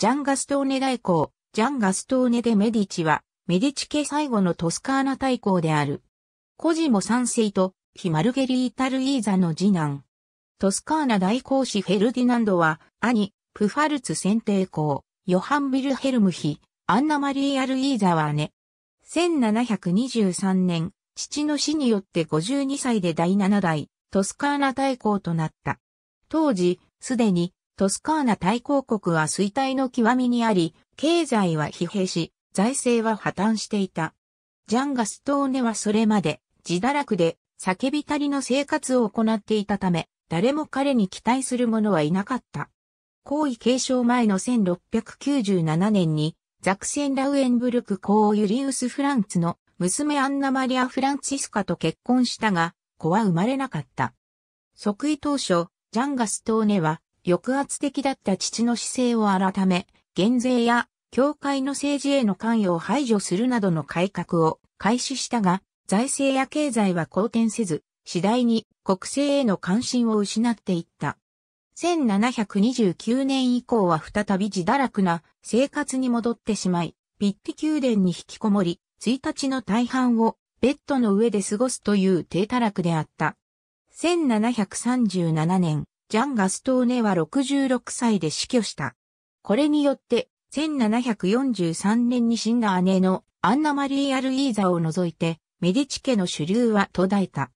ジャンガストーネ大公、ジャンガストーネでメディチは、メディチ家最後のトスカーナ大公である。コジモ三世と、ヒマルゲリータ・ルイーザの次男。トスカーナ大公子フェルディナンドは、兄、プファルツ選定公、ヨハン・ビルヘルムヒ、アンナ・マリー・ア・ルイーザは姉。1723年、父の死によって52歳で第7代、トスカーナ大公となった。当時、すでにトスカーナ大公国は衰退の極みにあり、経済は疲弊し、財政は破綻していた。ジャンガストーネはそれまで、自堕落で、叫びたりの生活を行っていたため、誰も彼に期待する者はいなかった。皇位継承前の1697年に、ザクセンラウエンブルク公ユリウス・フランツの娘アンナ・マリア・フランチスカと結婚したが、子は生まれなかった。即位当初、ジャンガストーネは抑圧的だった父の姿勢を改め、減税や教会の政治への関与を排除するなどの改革を開始したが、財政や経済は好転せず、次第に国政への関心を失っていった。1729年以降は再び自堕落な生活に戻ってしまい、ピッテ宮殿に引きこもり、1日の大半をベッドの上で過ごすという低堕落であった。1737年、ジャン・ガストーネは66歳で死去した。これによって、1743年に死んだ姉のアンナマリー・アルイーザを除いて、メディチ家の主流は途絶えた。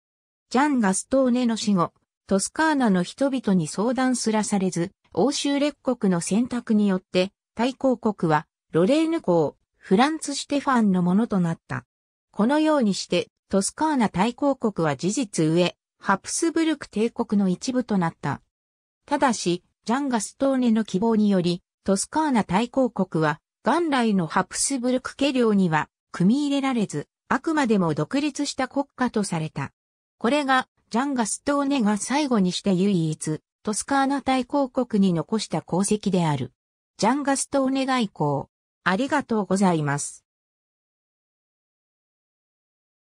ジャン・ガストーネの死後、トスカーナの人々に相談すらされず、欧州列国の選択によって、大公国は、ロレーヌ公、フランツ・シテファンのものとなった。このようにして、トスカーナ大公国は事実上、ハプスブルク帝国の一部となった。ただし、ジャンガストーネの希望により、トスカーナ大公国は、元来のハプスブルク家領には、組み入れられず、あくまでも独立した国家とされた。これが、ジャンガストーネが最後にして唯一、トスカーナ大公国に残した功績である。ジャンガストーネ外交。ありがとうございます。